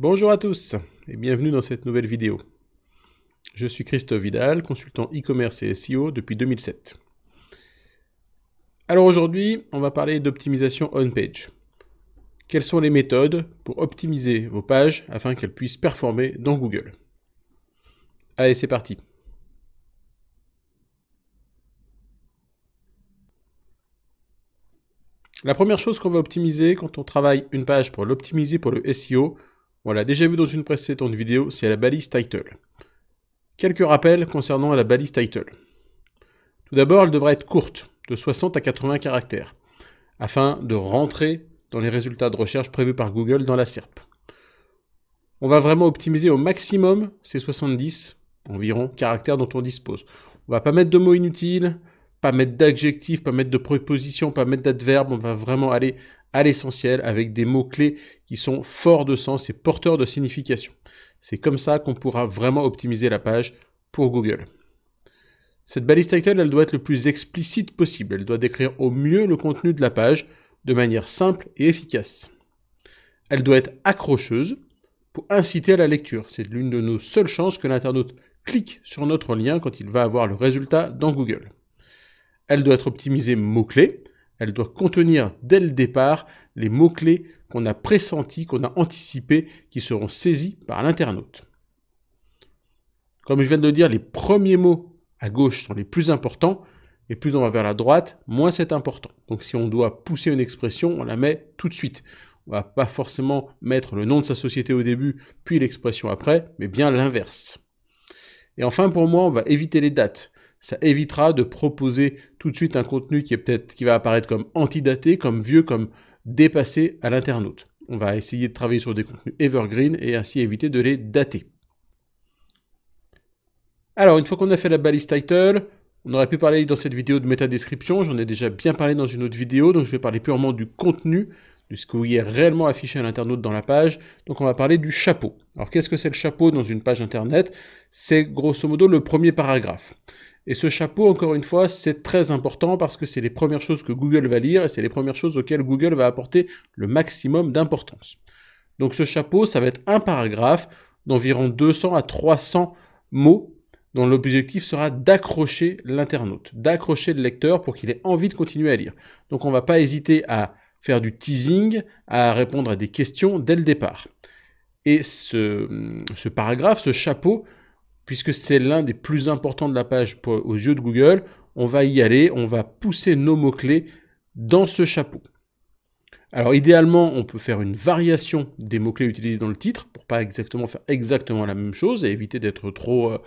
Bonjour à tous et bienvenue dans cette nouvelle vidéo. Je suis Christophe Vidal, consultant e-commerce et SEO depuis 2007. Alors aujourd'hui, on va parler d'optimisation on-page. Quelles sont les méthodes pour optimiser vos pages afin qu'elles puissent performer dans Google Allez, c'est parti La première chose qu'on va optimiser quand on travaille une page pour l'optimiser pour le SEO, voilà, déjà vu dans une précédente vidéo, c'est la balise title. Quelques rappels concernant la balise title. Tout d'abord, elle devrait être courte, de 60 à 80 caractères, afin de rentrer dans les résultats de recherche prévus par Google dans la SERP. On va vraiment optimiser au maximum ces 70 environ caractères dont on dispose. On va pas mettre de mots inutiles, pas mettre d'adjectifs, pas mettre de prépositions, pas mettre d'adverbes, on va vraiment aller à l'essentiel avec des mots-clés qui sont forts de sens et porteurs de signification. C'est comme ça qu'on pourra vraiment optimiser la page pour Google. Cette balise title, elle doit être le plus explicite possible. Elle doit décrire au mieux le contenu de la page de manière simple et efficace. Elle doit être accrocheuse pour inciter à la lecture. C'est l'une de nos seules chances que l'internaute clique sur notre lien quand il va avoir le résultat dans Google. Elle doit être optimisée mots-clés elle doit contenir dès le départ les mots-clés qu'on a pressentis, qu'on a anticipés, qui seront saisis par l'internaute. Comme je viens de le dire, les premiers mots à gauche sont les plus importants, et plus on va vers la droite, moins c'est important. Donc si on doit pousser une expression, on la met tout de suite. On ne va pas forcément mettre le nom de sa société au début, puis l'expression après, mais bien l'inverse. Et enfin, pour moi, on va éviter les dates ça évitera de proposer tout de suite un contenu qui est peut-être qui va apparaître comme antidaté, comme vieux, comme dépassé à l'internaute. On va essayer de travailler sur des contenus evergreen et ainsi éviter de les dater. Alors, une fois qu'on a fait la balise title, on aurait pu parler dans cette vidéo de métadescription. description, j'en ai déjà bien parlé dans une autre vidéo, donc je vais parler purement du contenu, de ce qui est réellement affiché à l'internaute dans la page. Donc on va parler du chapeau. Alors qu'est-ce que c'est le chapeau dans une page internet C'est grosso modo le premier paragraphe. Et ce chapeau, encore une fois, c'est très important parce que c'est les premières choses que Google va lire et c'est les premières choses auxquelles Google va apporter le maximum d'importance. Donc ce chapeau, ça va être un paragraphe d'environ 200 à 300 mots dont l'objectif sera d'accrocher l'internaute, d'accrocher le lecteur pour qu'il ait envie de continuer à lire. Donc on ne va pas hésiter à faire du teasing, à répondre à des questions dès le départ. Et ce, ce paragraphe, ce chapeau, puisque c'est l'un des plus importants de la page aux yeux de Google, on va y aller, on va pousser nos mots-clés dans ce chapeau. Alors idéalement, on peut faire une variation des mots-clés utilisés dans le titre pour pas exactement faire exactement la même chose et éviter d'être trop, euh,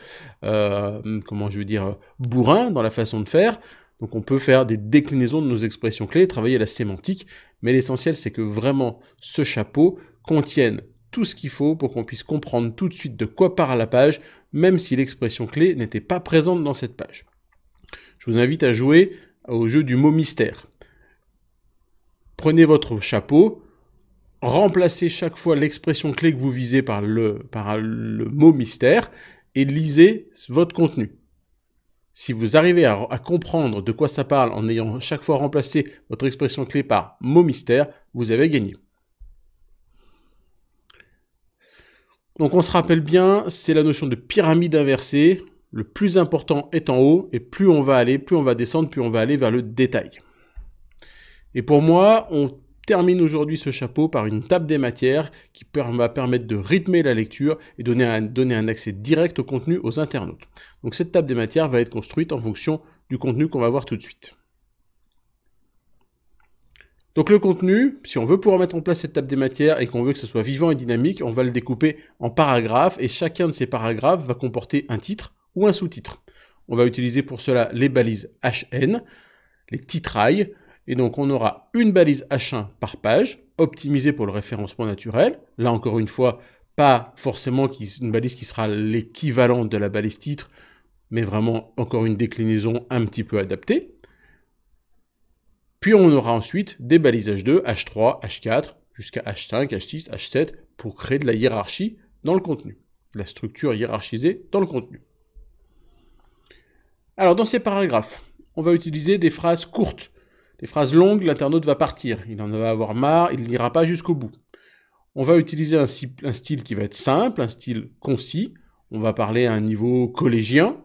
euh, comment je veux dire, bourrin dans la façon de faire. Donc on peut faire des déclinaisons de nos expressions clés, travailler la sémantique, mais l'essentiel c'est que vraiment ce chapeau contienne tout ce qu'il faut pour qu'on puisse comprendre tout de suite de quoi parle la page, même si l'expression clé n'était pas présente dans cette page. Je vous invite à jouer au jeu du mot mystère. Prenez votre chapeau, remplacez chaque fois l'expression clé que vous visez par le, par le mot mystère et lisez votre contenu. Si vous arrivez à, comprendre de quoi ça parle en ayant chaque fois remplacé votre expression clé par mot mystère, vous avez gagné. Donc on se rappelle bien, c'est la notion de pyramide inversée. Le plus important est en haut, et plus on va aller, plus on va descendre, plus on va aller vers le détail. Et pour moi, on termine aujourd'hui ce chapeau par une table des matières qui va permettre de rythmer la lecture et donner un, donner un accès direct au contenu aux internautes. Donc cette table des matières va être construite en fonction du contenu qu'on va voir tout de suite. Donc le contenu, si on veut pouvoir mettre en place cette table des matières et qu'on veut que ce soit vivant et dynamique, on va le découper en paragraphes et chacun de ces paragraphes va comporter un titre ou un sous-titre. On va utiliser pour cela les balises HN, les titrailles, et donc on aura une balise H1 par page, optimisée pour le référencement naturel. Là encore une fois, pas forcément une balise qui sera l'équivalent de la balise titre, mais vraiment encore une déclinaison un petit peu adaptée. Puis on aura ensuite des balisages 2 H3, H4, jusqu'à H5, H6, H7 pour créer de la hiérarchie dans le contenu, de la structure hiérarchisée dans le contenu. Alors dans ces paragraphes, on va utiliser des phrases courtes. des phrases longues, l'internaute va partir, il en va avoir marre, il n'ira pas jusqu'au bout. On va utiliser un style qui va être simple, un style concis, on va parler à un niveau collégien,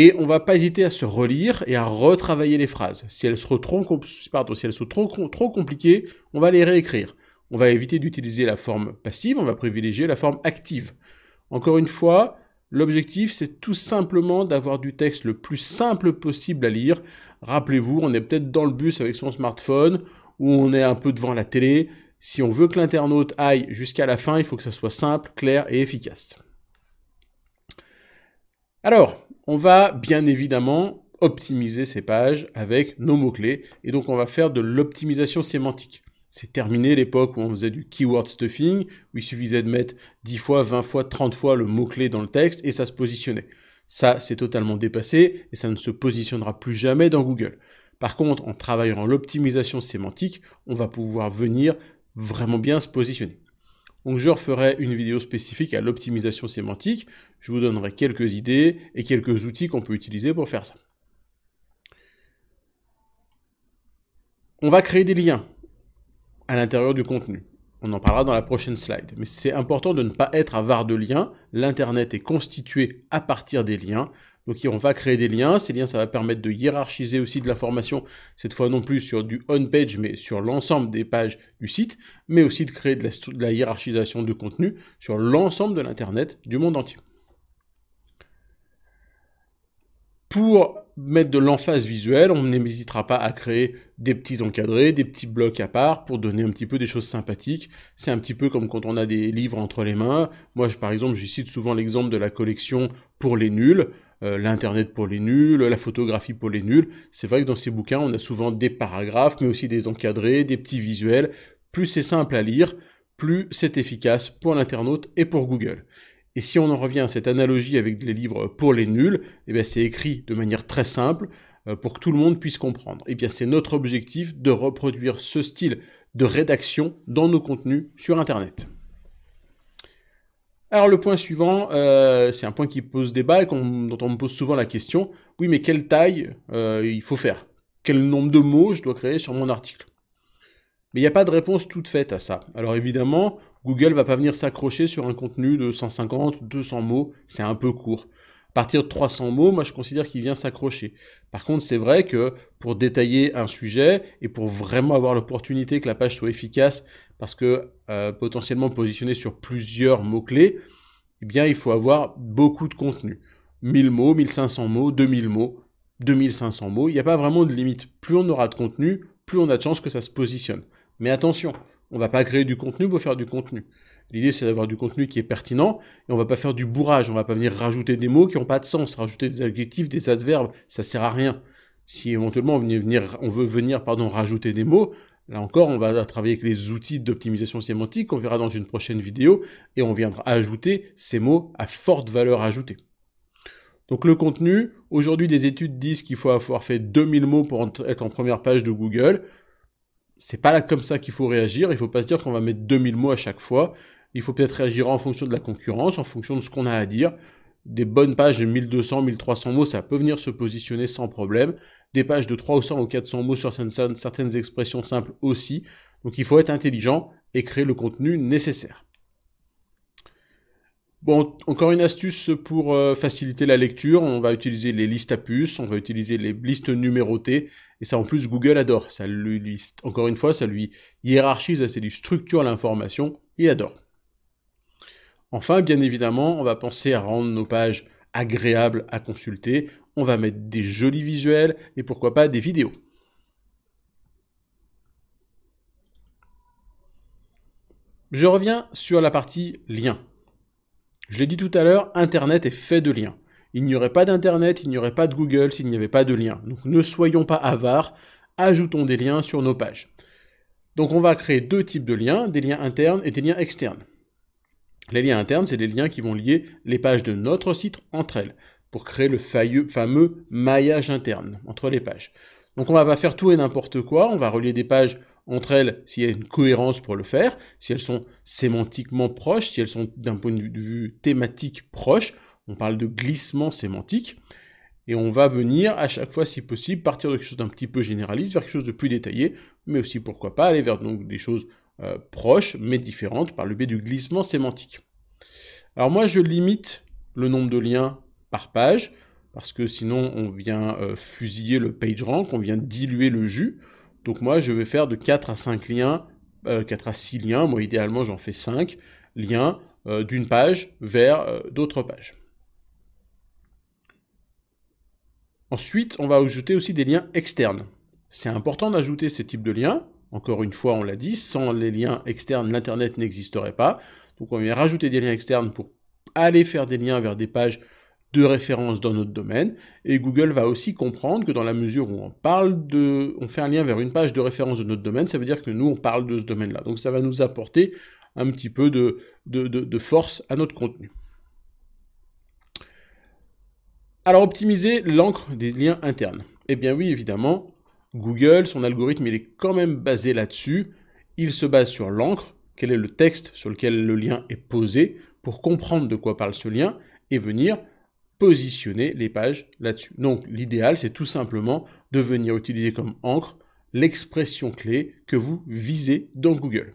et on va pas hésiter à se relire et à retravailler les phrases. Si elles sont trop, si elles sont trop compliquées, on va les réécrire. On va éviter d'utiliser la forme passive, on va privilégier la forme active. Encore une fois, l'objectif c'est tout simplement d'avoir du texte le plus simple possible à lire. Rappelez-vous, on est peut-être dans le bus avec son smartphone ou on est un peu devant la télé. Si on veut que l'internaute aille jusqu'à la fin, il faut que ça soit simple, clair et efficace. Alors, on va bien évidemment optimiser ces pages avec nos mots-clés. Et donc, on va faire de l'optimisation sémantique. C'est terminé l'époque où on faisait du keyword stuffing, où il suffisait de mettre 10 fois, 20 fois, 30 fois le mot-clé dans le texte et ça se positionnait. Ça, c'est totalement dépassé et ça ne se positionnera plus jamais dans Google. Par contre, en travaillant l'optimisation sémantique, on va pouvoir venir vraiment bien se positionner. Donc je referai une vidéo spécifique à l'optimisation sémantique. Je vous donnerai quelques idées et quelques outils qu'on peut utiliser pour faire ça. On va créer des liens à l'intérieur du contenu. On en parlera dans la prochaine slide. Mais c'est important de ne pas être avare de liens. L'Internet est constitué à partir des liens. Donc on va créer des liens, ces liens ça va permettre de hiérarchiser aussi de l'information, cette fois non plus sur du on-page, mais sur l'ensemble des pages du site, mais aussi de créer de la, hiérarchisation de contenu sur l'ensemble de l'Internet du monde entier. Pour mettre de l'emphase visuelle, on n'hésitera pas à créer des petits encadrés, des petits blocs à part pour donner un petit peu des choses sympathiques. C'est un petit peu comme quand on a des livres entre les mains. Moi, par exemple, j'y cite souvent l'exemple de la collection pour les nuls. Euh, l'internet pour les nuls, la photographie pour les nuls. C'est vrai que dans ces bouquins, on a souvent des paragraphes, mais aussi des encadrés, des petits visuels. Plus c'est simple à lire, plus c'est efficace pour l'internaute et pour Google. Et si on en revient à cette analogie avec les livres pour les nuls, eh bien c'est écrit de manière très simple euh, pour que tout le monde puisse comprendre. Et eh bien c'est notre objectif de reproduire ce style de rédaction dans nos contenus sur Internet. Alors le point suivant, euh, c'est un point qui pose débat et dont on me pose souvent la question, oui mais quelle taille euh, il faut faire Quel nombre de mots je dois créer sur mon article Mais il n'y a pas de réponse toute faite à ça. Alors évidemment, Google va pas venir s'accrocher sur un contenu de 150, 200 mots, c'est un peu court. À partir de 300 mots, moi je considère qu'il vient s'accrocher. Par contre, c'est vrai que pour détailler un sujet et pour vraiment avoir l'opportunité que la page soit efficace parce que euh, potentiellement positionner sur plusieurs mots-clés, eh bien, il faut avoir beaucoup de contenu. 1000 mots, 1500 mots, 2000 mots, 2500 mots. Il n'y a pas vraiment de limite. Plus on aura de contenu, plus on a de chances que ça se positionne. Mais attention, on ne va pas créer du contenu pour faire du contenu. L'idée, c'est d'avoir du contenu qui est pertinent et on ne va pas faire du bourrage. On ne va pas venir rajouter des mots qui n'ont pas de sens, rajouter des adjectifs, des adverbes. Ça ne sert à rien. Si éventuellement on, veut venir, on veut venir pardon, rajouter des mots, Là encore, on va travailler avec les outils d'optimisation sémantique, on verra dans une prochaine vidéo, et on viendra ajouter ces mots à forte valeur ajoutée. Donc le contenu, aujourd'hui des études disent qu'il faut avoir fait 2000 mots pour être en première page de Google. C'est pas là comme ça qu'il faut réagir, il ne faut pas se dire qu'on va mettre 2000 mots à chaque fois. Il faut peut-être réagir en fonction de la concurrence, en fonction de ce qu'on a à dire. Des bonnes pages de 1200, 1300 mots, ça peut venir se positionner sans problème des pages de 300 ou 400 mots sur certaines expressions simples aussi. Donc il faut être intelligent et créer le contenu nécessaire. Bon, encore une astuce pour euh, faciliter la lecture, on va utiliser les listes à puces, on va utiliser les listes numérotées, et ça en plus Google adore, ça lui encore une fois, ça lui hiérarchise, ça lui structure l'information, il adore. Enfin, bien évidemment, on va penser à rendre nos pages agréable à consulter. On va mettre des jolis visuels et pourquoi pas des vidéos. Je reviens sur la partie liens. Je l'ai dit tout à l'heure, Internet est fait de liens. Il n'y aurait pas d'Internet, il n'y aurait pas de Google s'il n'y avait pas de liens. Donc ne soyons pas avares, ajoutons des liens sur nos pages. Donc on va créer deux types de liens, des liens internes et des liens externes. Les liens internes, c'est les liens qui vont lier les pages de notre site entre elles, pour créer le fameux maillage interne entre les pages. Donc on va pas faire tout et n'importe quoi, on va relier des pages entre elles s'il y a une cohérence pour le faire, si elles sont sémantiquement proches, si elles sont d'un point de vue thématique proche, on parle de glissement sémantique, et on va venir à chaque fois si possible partir de quelque chose d'un petit peu généraliste vers quelque chose de plus détaillé, mais aussi pourquoi pas aller vers donc des choses euh, proches mais différentes par le biais du glissement sémantique. Alors moi, je limite le nombre de liens par page parce que sinon on vient euh, fusiller le PageRank, on vient diluer le jus. Donc moi, je vais faire de 4 à 5 liens, 4 euh, à 6 liens, moi idéalement j'en fais 5 liens d'une page vers d'autres pages. Ensuite, on va ajouter aussi des liens externes. C'est important d'ajouter ces types de liens encore une fois, on l'a dit, sans les liens externes, l'Internet n'existerait pas. Donc on vient rajouter des liens externes pour aller faire des liens vers des pages de référence dans notre domaine. Et Google va aussi comprendre que dans la mesure où on parle de, on fait un lien vers une page de référence de notre domaine, ça veut dire que nous, on parle de ce domaine-là. Donc ça va nous apporter un petit peu de, de, de force à notre contenu. Alors optimiser l'encre des liens internes. Eh bien oui, évidemment, Google, son algorithme, il est quand même basé là-dessus. Il se base sur l'encre, quel est le texte sur lequel le lien est posé, pour comprendre de quoi parle ce lien et venir positionner les pages là-dessus. Donc l'idéal, c'est tout simplement de venir utiliser comme encre l'expression clé que vous visez dans Google.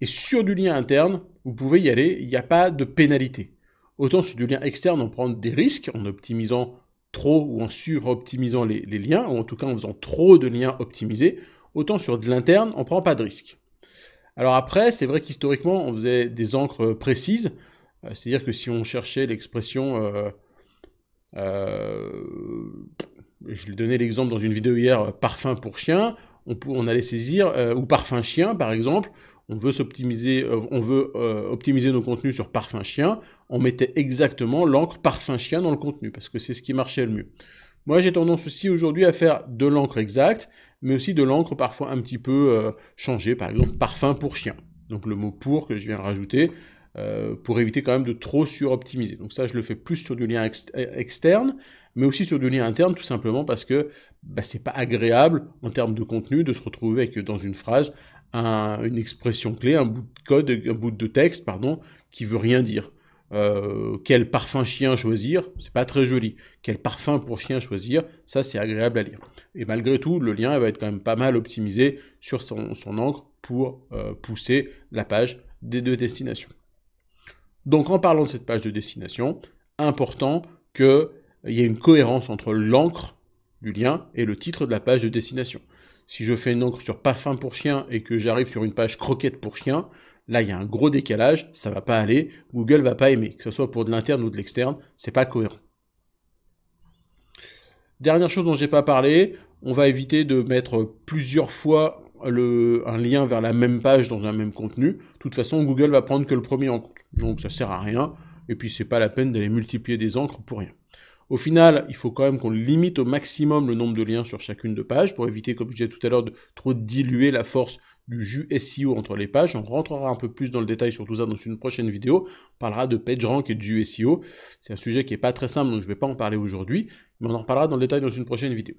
Et sur du lien interne, vous pouvez y aller, il n'y a pas de pénalité. Autant sur du lien externe, on prend des risques en optimisant trop ou en suroptimisant les, les liens, ou en tout cas en faisant trop de liens optimisés, autant sur de l'interne, on prend pas de risque. Alors après, c'est vrai qu'historiquement, on faisait des encres précises, euh, c'est-à-dire que si on cherchait l'expression... Euh, euh, je lui donnais l'exemple dans une vidéo hier, parfum pour chien, on, on allait saisir, ou parfum chien par exemple, on veut euh, on veut euh, optimiser nos contenus sur parfum chien, on mettait exactement l'encre parfum chien dans le contenu parce que c'est ce qui marchait le mieux. Moi, j'ai tendance aussi aujourd'hui à faire de l'encre exacte, mais aussi de l'encre parfois un petit peu euh, changée, par exemple parfum pour chien. Donc le mot pour que je viens rajouter pour éviter quand même de trop suroptimiser. Donc ça, je le fais plus sur du lien externe, mais aussi sur du lien interne, tout simplement parce que bah, c'est pas agréable en termes de contenu de se retrouver avec dans une phrase une expression clé, un bout de code, un bout de texte, pardon, qui veut rien dire. Euh, quel parfum chien choisir C'est pas très joli. Quel parfum pour chien choisir Ça, c'est agréable à lire. Et malgré tout, le lien va être quand même pas mal optimisé sur son, encre pour euh, pousser la page des deux destinations. Donc, en parlant de cette page de destination, important qu'il euh, y ait une cohérence entre l'encre du lien et le titre de la page de destination. Si je fais une encre sur parfum pour chien et que j'arrive sur une page croquette pour chien, là il y a un gros décalage, ça va pas aller, Google va pas aimer, que ce soit pour de l'interne ou de l'externe, c'est pas cohérent. Dernière chose dont j'ai pas parlé, on va éviter de mettre plusieurs fois le, un lien vers la même page dans un même contenu. De toute façon, Google va prendre que le premier en donc ça sert à rien, et puis c'est pas la peine d'aller multiplier des encres pour rien. Au final, il faut quand même qu'on limite au maximum le nombre de liens sur chacune de pages pour éviter, comme je disais tout à l'heure, de trop diluer la force du jus SEO entre les pages. On rentrera un peu plus dans le détail sur tout ça dans une prochaine vidéo. On parlera de PageRank et de jus SEO. C'est un sujet qui n'est pas très simple, donc je ne vais pas en parler aujourd'hui, mais on en reparlera dans le détail dans une prochaine vidéo.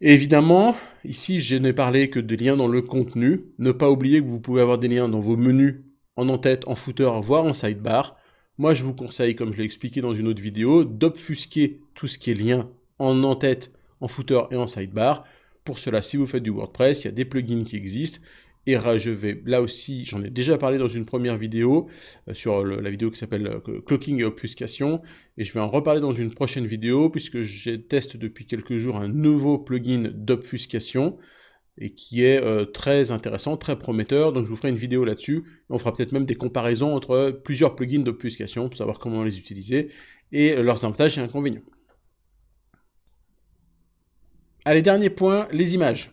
Et évidemment, ici, je n'ai parlé que des liens dans le contenu. Ne pas oublier que vous pouvez avoir des liens dans vos menus, en en-tête, en footer, voire en sidebar. Moi, je vous conseille, comme je l'ai expliqué dans une autre vidéo, d'obfusquer tout ce qui est lien en en-tête, en footer et en sidebar. Pour cela, si vous faites du WordPress, il y a des plugins qui existent. Et je vais, là aussi, j'en ai déjà parlé dans une première vidéo, euh, sur la vidéo qui s'appelle euh, Clocking et Obfuscation. Et je vais en reparler dans une prochaine vidéo, puisque je teste depuis quelques jours un nouveau plugin d'obfuscation et qui est euh, très intéressant, très prometteur. Donc je vous ferai une vidéo là-dessus. On fera peut-être même des comparaisons entre euh, plusieurs plugins d'obfuscation pour savoir comment les utiliser et euh, leurs avantages et inconvénients. Allez, dernier point, les images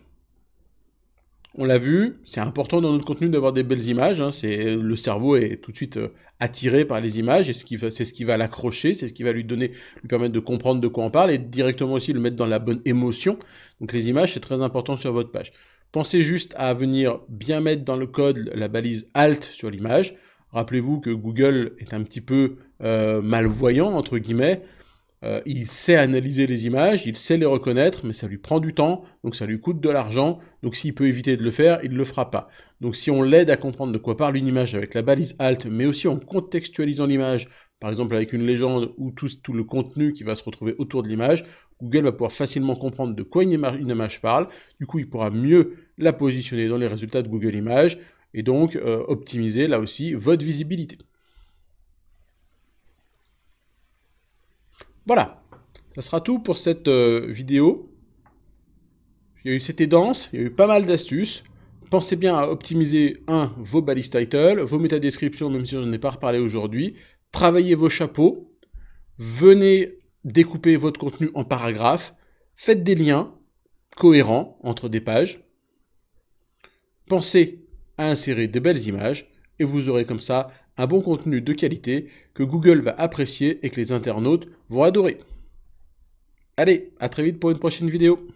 on l'a vu, c'est important dans notre contenu d'avoir des belles images. Hein. c'est le cerveau est tout de suite euh, attiré par les images et c'est ce qui va l'accrocher, c'est ce qui va lui donner, lui permettre de comprendre de quoi on parle et directement aussi le mettre dans la bonne émotion. Donc les images c'est très important sur votre page. Pensez juste à venir bien mettre dans le code la balise Alt sur l'image. Rappelez-vous que Google est un petit peu euh, malvoyant entre guillemets. Euh, il sait analyser les images, il sait les reconnaître, mais ça lui prend du temps, donc ça lui coûte de l'argent, donc s'il peut éviter de le faire, il ne le fera pas. Donc si on l'aide à comprendre de quoi parle une image avec la balise alt, mais aussi en contextualisant l'image, par exemple avec une légende ou tout, le contenu qui va se retrouver autour de l'image, Google va pouvoir facilement comprendre de quoi une, image parle, du coup il pourra mieux la positionner dans les résultats de Google Images, et donc euh, optimiser là aussi votre visibilité. Voilà, ça sera tout pour cette euh, vidéo. Il y a eu, c'était dense, il y a eu pas mal d'astuces. Pensez bien à optimiser, un, vos balises title, vos métadescriptions, même si je n'en ai pas reparlé aujourd'hui. Travaillez vos chapeaux. Venez découper votre contenu en paragraphes. Faites des liens cohérents entre des pages. Pensez à insérer de belles images et vous aurez comme ça un bon contenu de qualité que Google va apprécier et que les internautes vont adorer. Allez, à très vite pour une prochaine vidéo.